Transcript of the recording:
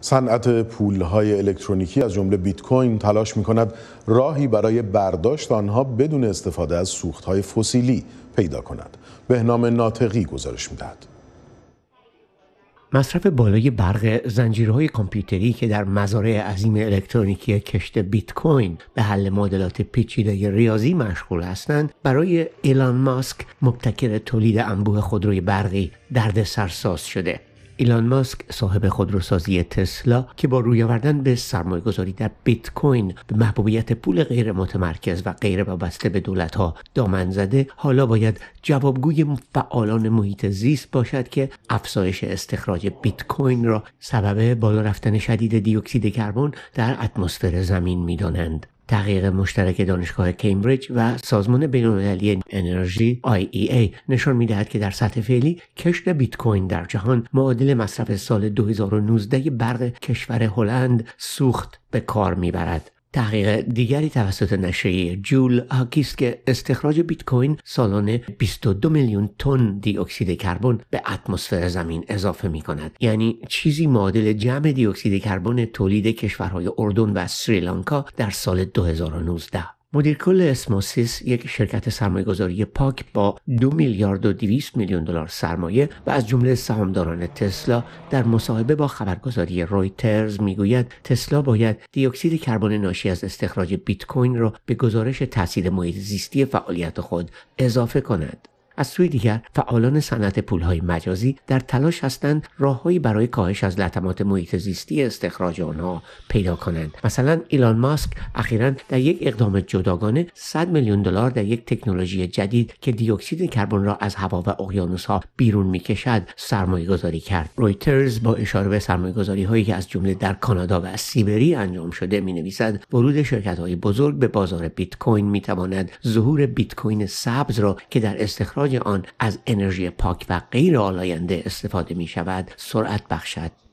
صنعت پولهای الکترونیکی از جمله بیت کوین تلاش می کند راهی برای برداشت آنها بدون استفاده از سوختهای فسیلی پیدا کند. بهنام ناطقی گزارش میدهد. مصرف بالای برق زنجیرهای کامپیوتری که در مزارع عظیم الکترونیکی کشت بیت کوین به حل معادلات پیچیده ریاضی مشغول هستند برای ایلان ماسک مبتکر تولید انبوه خودروی برقی درد سرساز شده ایلان ماسک صاحب خودروسازی تسلا که با روی آوردن به سرمایه گذاری در بیت کوین به محبوبیت پول غیر متمرکز و غیر وابسته به دولت ها دامن زده حالا باید جوابگوی فعالان محیط زیست باشد که افزایش استخراج بیت کوین را سبب بالا رفتن شدید دیوکسید کربن در اتمسفر زمین میدانند تحقیق مشترک دانشگاه کمبریج و سازمان بین‌المللی انرژی IEA نشان می‌دهد که در سطح فعلی کشت بیت کوین در جهان معادل مصرف سال 2019 برق کشور هلند سوخت به کار میبرد تحقیق دیگری توسط نشریه جول آکیست که استخراج بیت کوین سالانه 22 میلیون تن دی اکسید کربن به اتمسفر زمین اضافه می کند یعنی چیزی معادل جمع دی اکسید کربن تولید کشورهای اردن و سریلانکا در سال 2019 مدیر کل اسموسیس یک شرکت سرمایه گذاری پاک با دو میلیارد و دویست میلیون دلار سرمایه و از جمله سهامداران تسلا در مصاحبه با خبرگزاری رویترز میگوید تسلا باید دیوکسید کربن ناشی از استخراج بیت کوین را به گزارش تاثیر محیط زیستی فعالیت خود اضافه کند از سوی دیگر فعالان صنعت پولهای مجازی در تلاش هستند راههایی برای کاهش از لطمات محیط زیستی استخراج آنها پیدا کنند مثلا ایلان ماسک اخیرا در یک اقدام جداگانه 100 میلیون دلار در یک تکنولوژی جدید که دیوکسید کربن را از هوا و اقیانوسها بیرون میکشد سرمایه گذاری کرد رویترز با اشاره به سرمایه گذاری هایی که از جمله در کانادا و سیبری انجام شده می نویسد ورود شرکت های بزرگ به بازار بیت کوین می تواند ظهور بیت کوین سبز را که در استخراج اخراج آن از انرژی پاک و غیر آلاینده استفاده می شود سرعت بخشد